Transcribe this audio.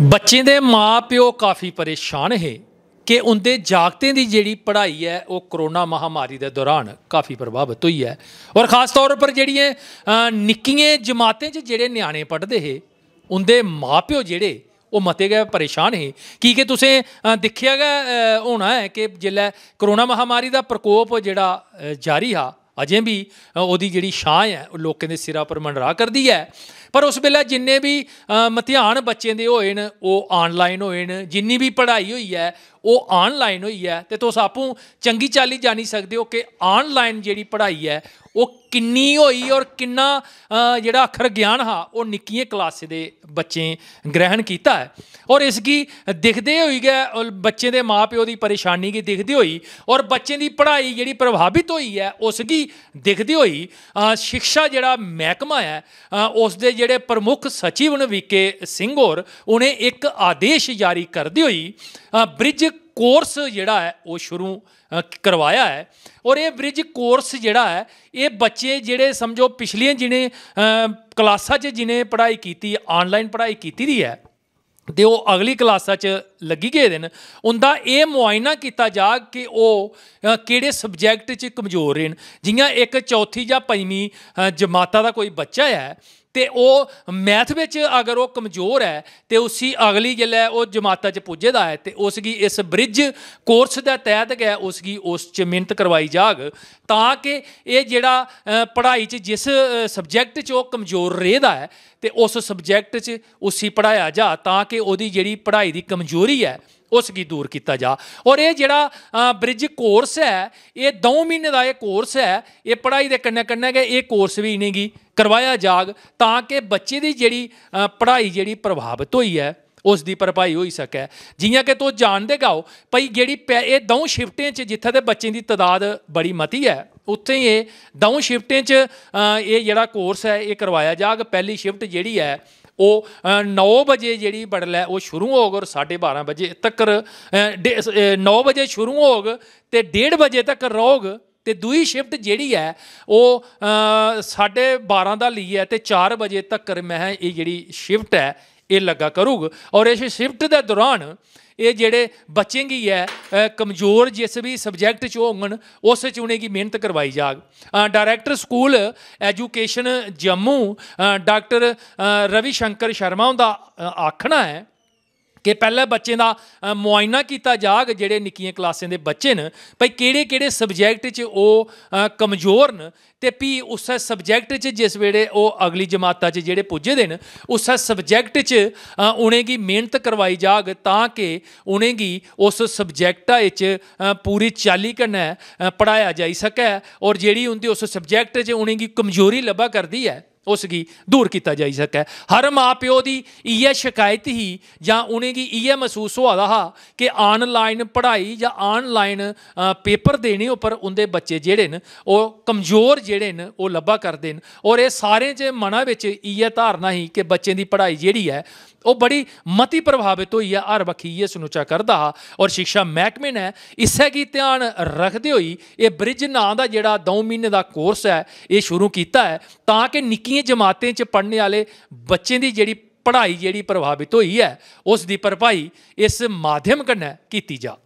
ਬੱਚੇ ਦੇ ਮਾਪਿਓ ਕਾਫੀ ਪਰੇਸ਼ਾਨ ਹੈ ਕਿ ਉਹਦੇ ਜਾਗਤੇ ਦੀ ਜਿਹੜੀ ਪੜ੍ਹਾਈ ਹੈ ਉਹ ਕਰੋਨਾ ਮਹਾਮਾਰੀ ਦੇ ਦੌਰਾਨ ਕਾਫੀ ਪ੍ਰਭਾਵਿਤ ਹੋਈ ਹੈ ਔਰ ਖਾਸ ਤੌਰ ਉੱਪਰ ਜਿਹੜੀਆਂ ਨਿੱਕੀਆਂ ਜਮਾਤਾਂ 'ਚ ਜਿਹੜੇ ਨਿਆਣੇ ਪੜ੍ਹਦੇ ਹੈ ਉਹਦੇ ਮਾਪਿਓ ਜਿਹੜੇ ਉਹ ਮਤੇ ਗਏ ਪਰੇਸ਼ਾਨ ਹੈ ਕੀ ਕਿ ਤੁਸੀਂ ਦੇਖਿਆਗਾ ਹੋਣਾ ਹੈ ਕਿ ਜਿੱਲੇ ਕਰੋਨਾ ਮਹਾਮਾਰੀ ਦਾ ਪ੍ਰਕੋਪ ਜਿਹੜਾ ਜਾਰੀ ਆ ਅਜੇ ਵੀ ਉਹਦੀ ਜਿਹੜੀ ਛਾਂ ਹੈ ਉਹ ਲੋਕਾਂ ਦੇ ਸਿਰਾਂ ਪਰ ਮੰਡਰਾ ਕਰਦੀ ਹੈ ਪਰ ਉਸ ਵੇਲੇ ਜਿੰਨੇ ਵੀ ਮਧਿਆਨ ਬੱਚੇ ਦੇ ਹੋਏ ਨੇ ਉਹ ਆਨਲਾਈਨ ਹੋਏ ਨੇ ਜਿੰਨੀ ਵੀ ਪੜ੍ਹਾਈ ਹੋਈ ਹੈ ਉਹ ਆਨਲਾਈਨ ਹੋਈ ਹੈ ਤੇ ਤੁਸੀਂ ਆਪੂ ਚੰਗੀ ਚਾਲੀ ਜਾਣੀ ਸਕਦੇ ਹੋ ਕਿ ਆਨਲਾਈਨ ਜਿਹੜੀ ਪੜ੍ਹਾਈ ਹੈ ਉਹ ਕਿੰਨੀ ਹੋਈ ਔਰ ਕਿੰਨਾ ਜਿਹੜਾ ਅਖਰ ਗਿਆਨ ਹਾ ਉਹ ਨਿੱਕੀਆਂ ਕਲਾਸ ਦੇ ਬੱਚੇ ਗ੍ਰਹਿਣ ਕੀਤਾ ਹੈ ਔਰ ਇਸ ਕੀ ਦਿਖਦੇ ਹੋਈ ਗਿਆ ਬੱਚੇ ਦੇ ਮਾਪਿਓ ਦੀ ਪਰੇਸ਼ਾਨੀ ਕੀ ਦਿਖਦੀ ਹੋਈ ਔਰ ਬੱਚੇ ਦੀ ਪੜ੍ਹਾਈ ਜਿਹੜੀ ਪ੍ਰਭਾਵਿਤ ਹੋਈ ਹੈ ਉਸ ਕੀ ਦਿਖਦੀ ਹੋਈ ਸਿੱਖਿਆ ਜਿਹੜਾ ਮਹਿਕਮਾ ਹੈ ਉਸ ਦੇ ਜਿਹੜੇ ਪ੍ਰਮੁੱਖ ਸਚਿਵ ਨੇ ਸਿੰਘ ਔਰ ਉਹਨੇ ਇੱਕ ਆਦੇਸ਼ ਜਾਰੀ ਕਰਦੀ ਹੋਈ ਬ੍ਰਿਜ ਕੋਰਸ ਜਿਹੜਾ ਹੈ ਉਹ ਸ਼ੁਰੂ ਕਰਵਾਇਆ ਹੈ ਔਰ ਇਹ ਬ੍ਰਿਜ ਕੋਰਸ ਜਿਹੜਾ ਹੈ ਇਹ ਬੱਚੇ ਜਿਹੜੇ ਸਮਝੋ ਪਿਛਲੀਆਂ ਜਿਹਨੇ ਕਲਾਸਾਂ 'ਚ ਜਿਹਨੇ ਪੜ੍ਹਾਈ ਕੀਤੀ ਆਨਲਾਈਨ ਪੜ੍ਹਾਈ ਕੀਤੀ ਦੀ ਹੈ ਤੇ ਉਹ ਅਗਲੀ ਕਲਾਸਾਂ 'ਚ ਲੱਗੀ ਗਏ ਦਿਨ ਉਹਦਾ ਇਹ ਮੁਆਇਨਾ ਕੀਤਾ ਜਾ ਕਿ ਉਹ ਕਿਹੜੇ ਸਬਜੈਕਟ 'ਚ ਕਮਜ਼ੋਰ ਰਹਿਣ ਜਿਵੇਂ ਇੱਕ ਚੌਥੀ ਜਾਂ ਪੰਜਵੀਂ ਜਮਾਤਾਂ ਦਾ ਕੋਈ ਬੱਚਾ ਹੈ ਤੇ ਉਹ ਮੈਥ ਵਿੱਚ ਅਗਰ ਉਹ ਕਮਜ਼ੋਰ ਹੈ ਤੇ ਉਸੀ ਅਗਲੀ ਗੱਲ ਹੈ ਉਹ ਜਮਾਤਾਂ 'ਚ ਪੁੱਜੇਦਾ ਹੈ ਤੇ ਉਸ ਦੀ ਇਸ ਬ੍ਰਿਜ ਕੋਰਸ ਦਾ ਤਹਿਤ ਗਿਆ ਉਸ ਦੀ ਉਸ 'ਚ ਮਿਹਨਤ ਕਰਵਾਈ ਜਾਗ ਤਾਂ ਕਿ ਇਹ ਜਿਹੜਾ ਪੜ੍ਹਾਈ 'ਚ ਜਿਸ ਸਬਜੈਕਟ 'ਚ ਉਹ ਕਮਜ਼ੋਰ ਰਹਿਦਾ ਹੈ ਤੇ ਉਸ ਸਬਜੈਕਟ 'ਚ ਉਸੀ ਪੜਾਇਆ ਜਾ ਤਾਂ ਕਿ ਉਹਦੀ ਜਿਹੜੀ ਪੜ੍ਹਾਈ ਦੀ ਕਮਜ਼ੋਰੀ ਹੈ ਉਸ ਕੀ ਦੂਰ ਕੀਤਾ ਜਾ ਔਰ ਇਹ ਜਿਹੜਾ ਬ੍ਰਿਜ ਕੋਰਸ ਹੈ ਇਹ 2 ਮਹੀਨੇ ਦਾ ਇਹ ਕੋਰਸ ਹੈ ਇਹ ਪੜ੍ਹਾਈ ਦੇ ਕੰਨੇ ਕੰਨੇ ਗਏ ਇਹ ਕੋਰਸ ਵੀ ਨਹੀਂਗੀ ਕਰਵਾਇਆ ਜਾਗ ਤਾਂ ਕਿ ਬੱਚੇ ਦੀ ਜਿਹੜੀ ਪੜ੍ਹਾਈ ਜਿਹੜੀ ਪ੍ਰਭਾਵਿਤ ਹੋਈ ਹੈ ਉਸ ਦੀ ਭਰਪਾਈ ਹੋਈ ਸਕੇ ਜਿਵੇਂ ਕਿ ਤੂੰ ਜਾਣਦੇ ਗਾਓ ਭਈ ਜਿਹੜੀ ਇਹ ਦੋ ਸ਼ਿਫਟਾਂ 'ਚ ਜਿੱਥੇ ਦੇ ਬੱਚੇ ਦੀ ਤਦਾਦ ਬੜੀ ਮਤੀ ਹੈ ਉੱਥੇ ਇਹ ਦੋ ਸ਼ਿਫਟਾਂ 'ਚ ਇਹ ਜਿਹੜਾ ਕੋਰਸ ਹੈ ਇਹ ਕਰਵਾਇਆ ਜਾਗ ਪਹਿਲੀ ਸ਼ਿਫਟ ਜਿਹੜੀ ਹੈ ਉਹ 9 ਵਜੇ ਜਿਹੜੀ ਬੜਲ ਹੈ ਉਹ ਸ਼ੁਰੂ ਹੋਗ ਔਰ 12:30 ਵਜੇ ਤੱਕ 9 ਵਜੇ ਸ਼ੁਰੂ ਹੋਗ ਤੇ 1:30 ਵਜੇ ਤੱਕ ਰੋਗ ਤੇ ਦੂਈ ਸ਼ਿਫਟ ਜਿਹੜੀ ਹੈ ਉਹ 12:30 ਦਾ ਲਈ ਹੈ ਤੇ 4 ਵਜੇ ਤੱਕ ਮੈਂ ਇਹ ਜਿਹੜੀ ਸ਼ਿਫਟ ਹੈ ਇਹ ਲੱਗਾ ਕਰੂਗ ਔਰ ਇਸ ਸ਼ਿਫਟ ਦੇ ਦੌਰਾਨ ਇਹ ਜਿਹੜੇ ਗੀ ਹੈ ਕਮਜ਼ੋਰ ਜਿਸ ਵੀ ਸਬਜੈਕਟ ਚ ਹੋਣ ਉਸ ਚ ਉਹਨੇ ਕੀ ਮਿਹਨਤ ਕਰਵਾਈ ਜਾਗ director school education Jammu doctor Ravi Shankar Sharma ਹੁੰਦਾ ਆਖਣਾ ਹੈ ਕਿ ਪਹਿਲਾਂ ਬੱਚੇ ਦਾ ਮੁਆਇਨਾ ਕੀਤਾ ਜਾਗ ਜਿਹੜੇ ਨਿੱਕੀਆਂ ਕਲਾਸਾਂ ਦੇ ਬੱਚੇ ਨੇ ਭਈ ਕਿਹੜੇ ਕਿਹੜੇ ਸਬਜੈਕਟ 'ਚ ਉਹ ਕਮਜ਼ੋਰ ਨੇ ਤੇ ਵੀ ਉਸ ਸਬਜੈਕਟ 'ਚ ਜਿਸ ਵੇਲੇ ਉਹ ਅਗਲੀ ਜਮਾਤਾਂ 'ਚ ਜਿਹੜੇ ਪੁੱਜੇ ਦੇ ਨੇ ਉਸ ਸਬਜੈਕਟ 'ਚ ਉਹਨੇ ਕੀ ਮਿਹਨਤ ਕਰਵਾਈ ਜਾਗ ਤਾਂ ਕਿ ਉਹਨੇ ਕੀ ਉਸ ਸਬਜੈਕਟਾਂ 'ਚ ਪੂਰੀ ਚਾਲੀ ਕਰਨਾ ਪੜਾਇਆ ਜਾਈ ਸਕੇ ਔਰ ਜਿਹੜੀ ਹੁੰਦੀ ਉਸ ਸਬਜੈਕਟ 'ਚ ਉਹਨੇ ਕੀ ਕਮਜ਼ੋਰੀ ਲੱਭਾ ਕਰਦੀ ਹੈ ਉਸ ਗੀ ਦੂਰ ਕੀਤਾ ਜਾਈ ਸਕੈ ਹਰ ਮਾਪਿਓ ਦੀ ਇਹ ਸ਼ਿਕਾਇਤ ਹੀ ਜਾਂ ਉਹਨੇ ਕੀ ਇਹ ਮਹਿਸੂਸ ਹੋ ਰਹਾ ਕਿ ਆਨਲਾਈਨ ਪੜ੍ਹਾਈ ਜਾਂ ਆਨਲਾਈਨ ਪੇਪਰ ਦੇਣੇ ਉੱਪਰ ਉਹਦੇ ਬੱਚੇ ਜਿਹੜੇ ਨੇ ਉਹ ਕਮਜ਼ੋਰ ਜਿਹੜੇ ਨੇ ਉਹ ਲੱਭਾ ਕਰਦੇ ਨ ਔਰ ਇਹ ਸਾਰੇ ਜੇ ਮਨਾਂ ਵਿੱਚ ਇਹ ਧਾਰਨਾ ਹੀ ਕਿ ਬੱਚੇ ਦੀ ਪੜ੍ਹਾਈ ਜਿਹੜੀ ਹੈ ਉਹ ਬੜੀ ਮਤੀ ਪ੍ਰਭਾਵਿਤ ਹੋਈ ਹੈ ਹਰ ਵਕੀ ਇਹ ਸੁਨੋਚਾ ਕਰਦਾ ਔਰ ਸਿੱਖਿਆ ਮਹਿਕਮੇ ਨੇ ਇਸੇ ਕੀ ਧਿਆਨ ਰੱਖਦੇ ਹੋਈ ਇਹ ਬ੍ਰਿਜ ਨਾਂ ਦਾ ਜਿਹੜਾ 2 ਮਹੀਨੇ ਦਾ ਕੋਰਸ ਹੈ ਇਹ ਸ਼ੁਰੂ ਕੀਤਾ ਹੈ ਤਾਂ ਕਿ ਨਿੱਕੀ ਬਾਕੀ ਜਮਾਤਾਂ 'ਚ ਪੜਨੇ ਵਾਲੇ ਬੱਚੇ ਦੀ ਜਿਹੜੀ ਪੜ੍ਹਾਈ ਜਿਹੜੀ ਪ੍ਰਭਾਵਿਤ ਹੋਈ ਹੈ ਉਸ ਦੀ ਭਰਪਾਈ ਇਸ ਮਾਧਿਅਮ ਕੰਨ ਕੀਤੀ ਜਾ